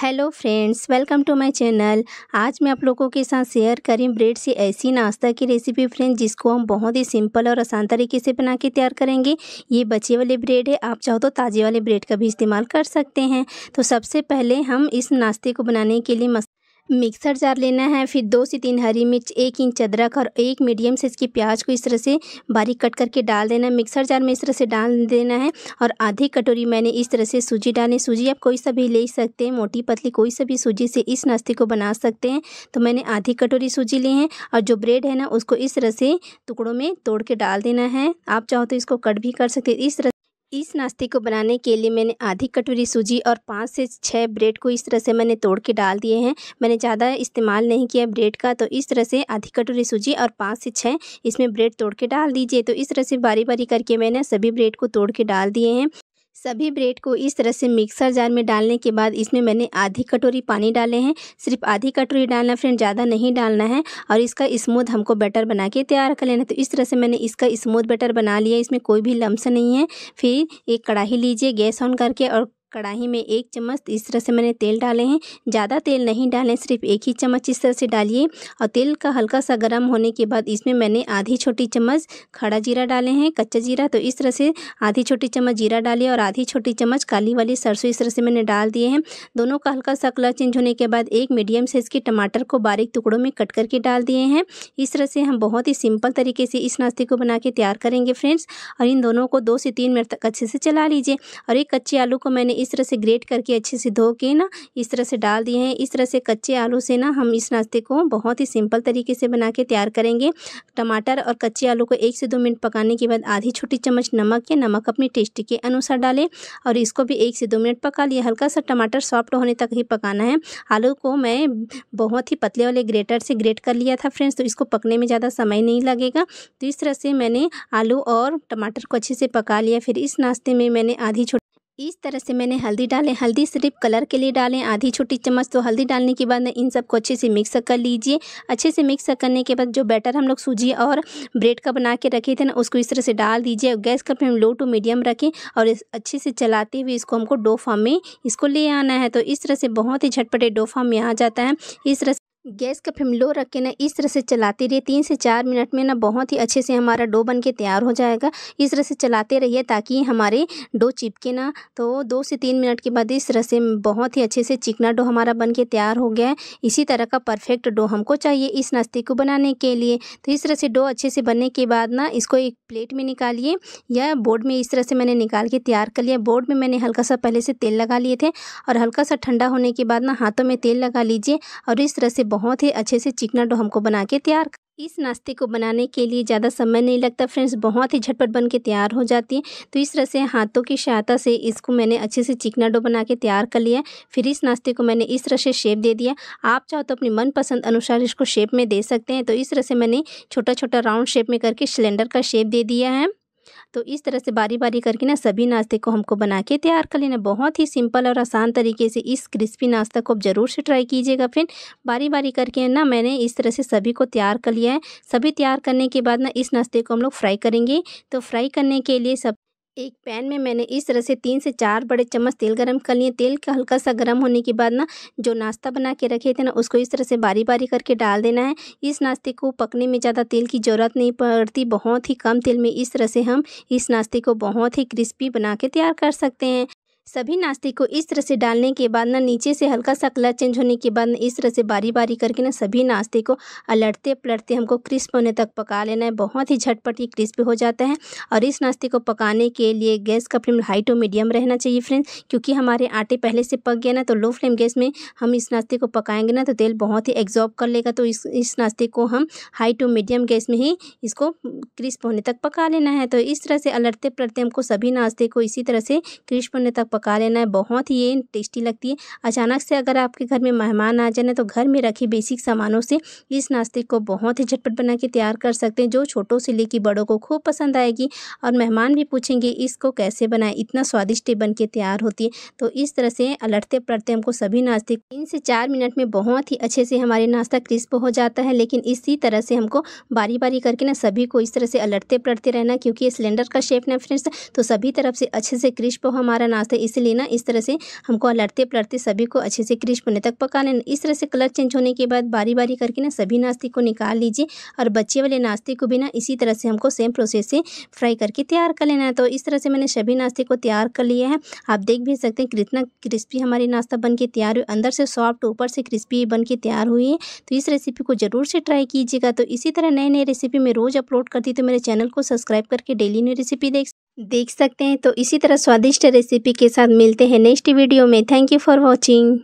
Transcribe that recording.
hello friends welcome to my channel आज मैं आप लोगों के साथ शेयर करें ब्रेड से ऐसी नाश्ता की रेसिपी फ्रेंड्स जिसको हम बहुत ही सिंपल और आसान तरीके से बना के तैयार करेंगे ये बचे वाले ब्रेड है आप चाहो तो ताज़े वाले ब्रेड का भी इस्तेमाल कर सकते हैं तो सबसे पहले हम इस नाश्ते को बनाने के लिए मिक्सर जार लेना है फिर दो से तीन हरी मिर्च एक इंच अदरक और एक मीडियम साइज़ की प्याज को इस तरह से बारीक कट करके डाल देना है मिक्सर जार में इस तरह से डाल देना है और आधी कटोरी मैंने इस तरह से सूजी डाली सूजी आप कोई सा भी ले सकते हैं मोटी पतली कोई सा भी सूजी से इस नाश्ते को बना सकते हैं तो मैंने आधी कटोरी सूजी ली है और जो ब्रेड है ना उसको इस तरह से टुकड़ों में तोड़ के डाल देना है आप चाहो तो इसको कट भी कर सकते इस तरह इस नाश्ते को बनाने के लिए मैंने आधी कटोरी सूजी और पाँच से छः ब्रेड को इस तरह से मैंने तोड़ के डाल दिए हैं मैंने ज़्यादा इस्तेमाल नहीं किया ब्रेड का तो इस तरह से आधी कटोरी सूजी और पाँच से छः इसमें ब्रेड तोड़ के डाल दीजिए तो इस तरह से बारी बारी करके मैंने सभी ब्रेड को तोड़ के डाल दिए हैं सभी ब्रेड को इस तरह से मिक्सर जार में डालने के बाद इसमें मैंने आधी कटोरी पानी डाले हैं सिर्फ आधी कटोरी डालना फ्रेंड ज़्यादा नहीं डालना है और इसका स्मूथ हमको बैटर बना के तैयार कर लेना तो इस तरह से मैंने इसका स्मूथ बैटर बना लिया इसमें कोई भी लम्स नहीं है फिर एक कढ़ाही लीजिए गैस ऑन करके और कढ़ाई में एक चम्मच इस तरह से मैंने तेल डाले हैं ज़्यादा तेल नहीं डालें सिर्फ एक ही चम्मच इस तरह से डालिए और तेल का हल्का सा गर्म होने के बाद इसमें मैंने आधी छोटी चम्मच खड़ा जीरा डाले हैं कच्चा जीरा तो इस तरह से आधी छोटी चम्मच जीरा डालिए और आधी छोटी चम्मच काली वाली सरसों इस तरह से मैंने डाल दिए हैं दोनों का हल्का सा कलर चेंज होने के बाद एक मीडियम साइज़ के टमाटर को बारीक टुकड़ों में कट करके डाल दिए हैं इस तरह से हम बहुत ही सिंपल तरीके से इस नाश्ते को बना के तैयार करेंगे फ्रेंड्स और इन दोनों को दो से तीन मिनट तक अच्छे से चला लीजिए और एक कच्चे आलू को मैंने इस इस तरह से ग्रेट करके अच्छे से धो के ना इस तरह से डाल दिए हैं इस तरह से कच्चे आलू से ना हम इस नाश्ते को बहुत ही सिंपल तरीके से बना के तैयार करेंगे टमाटर और कच्चे आलू को एक से दो मिनट पकाने के बाद आधी छोटी चम्मच नमक या नमक अपनी टेस्ट के अनुसार डालें और इसको भी एक से दो मिनट पका लिया हल्का सा टमाटर सॉफ्ट होने तक ही पकाना है आलू को मैं बहुत ही पतले वाले ग्रेटर से ग्रेट कर लिया था फ्रेंड्स तो इसको पकने में ज़्यादा समय नहीं लगेगा तो इस तरह से मैंने आलू और टमाटर को अच्छे से पका लिया फिर इस नाश्ते में मैंने आधी इस तरह से मैंने हल्दी डालें हल्दी सिर्फ कलर के लिए डालें आधी छोटी चम्मच तो हल्दी डालने के बाद इन सबको अच्छे से मिक्स कर लीजिए अच्छे से मिक्स करने के बाद जो बैटर हम लोग सूजी और ब्रेड का बना के रखे थे ना उसको इस तरह से डाल दीजिए गैस का फ्लेम लो टू मीडियम रखें और अच्छे से चलाते हुए इसको हमको डो फॉर्म में इसको ले आना है तो इस तरह से बहुत ही झटपटे डो फॉर्म में आ जाता है इस तरह गैस का फ्लेम लो रख के ना इस तरह से चलाते रहिए तीन से चार मिनट में ना बहुत ही अच्छे से हमारा डो बन के तैयार हो जाएगा इस तरह से चलाते रहिए ताकि हमारे डो चिपके ना तो दो से तीन मिनट के बाद इस तरह से बहुत ही अच्छे से चिकना डो हमारा बन के तैयार हो गया है इसी तरह का परफेक्ट डो हमको चाहिए इस नाश्ते को बनाने के लिए तो इस तरह से डो अच्छे से बनने के बाद ना इसको एक प्लेट में निकालिए या बोर्ड में इस तरह से मैंने निकाल के तैयार कर लिया बोर्ड में मैंने हल्का सा पहले से तेल लगा लिए थे और हल्का सा ठंडा होने के बाद ना हाथों में तेल लगा लीजिए और इस तरह से बहुत ही अच्छे से चिकना डो हमको बना के तैयार इस नाश्ते को बनाने के लिए ज़्यादा समय नहीं लगता फ्रेंड्स बहुत ही झटपट बन के तैयार हो जाती है तो इस तरह से हाथों की सहायता से इसको मैंने अच्छे से चिकना डो बना के तैयार कर लिया फिर इस नाश्ते को मैंने इस तरह से शेप दे दिया आप चाहो तो अपनी मनपसंद अनुसार इसको शेप में दे सकते हैं तो इस तरह से मैंने छोटा छोटा राउंड शेप में करके सिलेंडर का शेप दे दिया है तो इस तरह से बारी बारी करके ना सभी नाश्ते को हमको बना के तैयार कर लेना बहुत ही सिंपल और आसान तरीके से इस क्रिस्पी नाश्ता को आप ज़रूर से ट्राई कीजिएगा फिर बारी बारी करके ना मैंने इस तरह से सभी को तैयार कर लिया है सभी तैयार करने के बाद ना इस नाश्ते को हम लोग फ्राई करेंगे तो फ्राई करने के लिए सब एक पैन में मैंने इस तरह से तीन से चार बड़े चम्मच तेल गरम कर लिए तेल का हल्का सा गरम होने के बाद ना जो नाश्ता बना के रखे थे ना उसको इस तरह से बारी बारी करके डाल देना है इस नाश्ते को पकने में ज़्यादा तेल की ज़रूरत नहीं पड़ती बहुत ही कम तेल में इस तरह से हम इस नाश्ते को बहुत ही क्रिस्पी बना के तैयार कर सकते हैं सभी नाश्ते को इस तरह से डालने के बाद ना नीचे से हल्का सा कलर चेंज होने के बाद इस तरह से बारी बारी करके ना सभी नाश्ते को अलटते पलटते हमको क्रिस्प होने तक पका लेना है बहुत ही झटपट ये क्रिस्प हो जाता है और इस नाश्ते को पकाने के लिए गैस का फ्लेम हाई टू मीडियम रहना चाहिए फ्रेंड्स क्योंकि हमारे आटे पहले से पक गया ना तो लो फ्लेम गैस में हम इस नाश्ते को पकाएंगे ना तो तेल बहुत ही एग्जॉर्ब कर लेगा तो इस इस नाश्ते को हम हाई टू मीडियम गैस में ही इसको क्रिस्प होने तक पका लेना है तो इस तरह से अलटते पलटते हमको सभी नाश्ते को इसी तरह से क्रिस्प होने तक पका लेना है बहुत ही ये टेस्टी लगती है अचानक से अगर आपके घर में मेहमान आ जाए तो घर में रखे बेसिक सामानों से इस नाश्ते को बहुत ही झटपट बना के तैयार कर सकते हैं जो छोटों से लेकर बड़ों को खूब पसंद आएगी और मेहमान भी पूछेंगे इसको कैसे बनाए इतना स्वादिष्ट बन के तैयार होती है तो इस तरह से अलटते पलटते हमको सभी नाश्ते तीन से चार मिनट में बहुत ही अच्छे से हमारे नाश्ता क्रिस्प हो जाता है लेकिन इसी तरह से हमको बारी बारी करके ना सभी को इस तरह से अलटते पलटते रहना क्योंकि सिलेंडर का शेप ना फ्रेंड्स तो सभी तरफ से अच्छे से क्रिस्प हो हमारा नाश्ता इसलिए ना इस तरह से हमको लड़ते पलटते सभी को अच्छे से क्रिस्प होने तक पका लेना इस तरह से कलर चेंज होने के बाद बारी बारी करके ना सभी नाश्ते को निकाल लीजिए और बच्चे वाले नाश्ते को भी ना इसी तरह से हमको सेम प्रोसेस से फ्राई करके तैयार कर लेना है तो इस तरह से मैंने सभी नाश्ते को तैयार कर लिया है आप देख भी सकते हैं कितना क्रिस्पी हमारी नाश्ता बन के तैयार हुई अंदर से सॉफ्ट ऊपर से क्रिस्पी बन के तैयार हुई है तो इस रेसिपी को ज़रूर से ट्राई कीजिएगा तो इसी तरह नए नए रेसिपी मैं रोज़ अपलोड करती तो मेरे चैनल को सब्सक्राइब करके डेली न्यू रेसिपी देख देख सकते हैं तो इसी तरह स्वादिष्ट रेसिपी के साथ मिलते हैं नेक्स्ट वीडियो में थैंक यू फॉर वॉचिंग